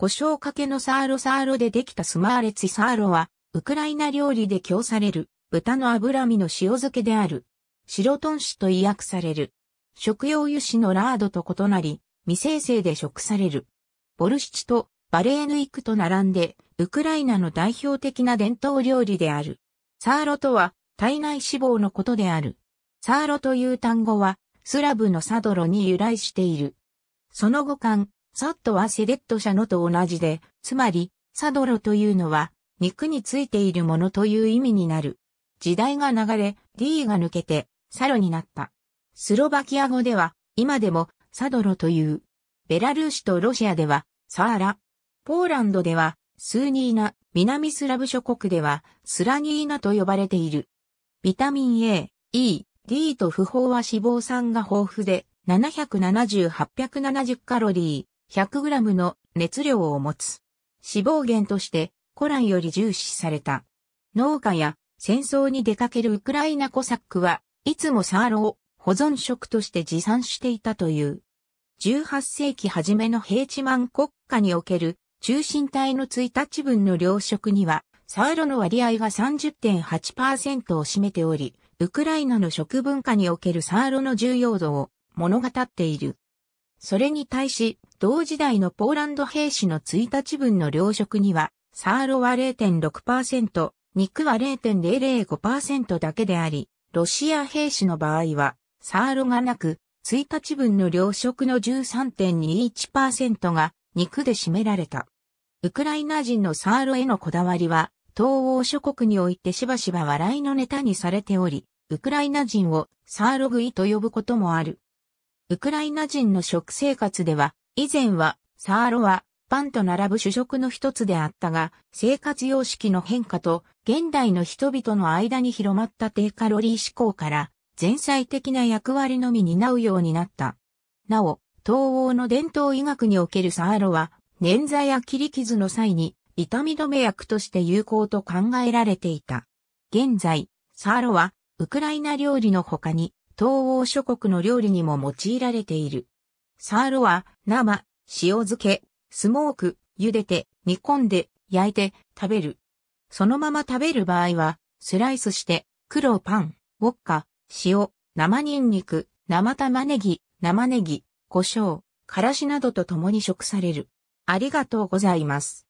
胡椒かけのサーロサーロでできたスマーレツィサーロは、ウクライナ料理で供される、豚の脂身の塩漬けである。白豚脂と意訳される。食用油脂のラードと異なり、未生成で食される。ボルシチとバレーヌイクと並んで、ウクライナの代表的な伝統料理である。サーロとは、体内脂肪のことである。サーロという単語は、スラブのサドロに由来している。その後、感、サットはセレット社のと同じで、つまり、サドロというのは、肉についているものという意味になる。時代が流れ、D が抜けて、サロになった。スロバキア語では、今でも、サドロという。ベラルーシとロシアでは、サーラ。ポーランドでは、スーニーナ、南スラブ諸国では、スラニーナと呼ばれている。ビタミン A、E、D と不飽和脂肪酸が豊富で、770-870カロリー。100g の熱量を持つ。脂肪源として古来より重視された。農家や戦争に出かけるウクライナコサックはいつもサーロを保存食として持参していたという。18世紀初めのヘイチマン国家における中心体の1日分の糧食にはサーロの割合が30.8%を占めており、ウクライナの食文化におけるサーロの重要度を物語っている。それに対し、同時代のポーランド兵士の1日分の糧食には、サーロは0.6%、肉は0.005%だけであり、ロシア兵士の場合は、サーロがなく、1日分の糧食の13.21%が肉で占められた。ウクライナ人のサーロへのこだわりは、東欧諸国においてしばしば笑いのネタにされており、ウクライナ人をサーログイと呼ぶこともある。ウクライナ人の食生活では、以前は、サーロは、パンと並ぶ主食の一つであったが、生活様式の変化と、現代の人々の間に広まった低カロリー思考から、前菜的な役割のみ担うようになった。なお、東欧の伝統医学におけるサーロは、捻挫や切り傷の際に、痛み止め薬として有効と考えられていた。現在、サーロは、ウクライナ料理の他に、東欧諸国の料理にも用いられている。サーロは生、塩漬け、スモーク、茹でて、煮込んで、焼いて、食べる。そのまま食べる場合は、スライスして、黒パン、ウォッカ、塩、生ニンニク、生玉ねぎ、生ネギ、胡椒、からしなどと共に食される。ありがとうございます。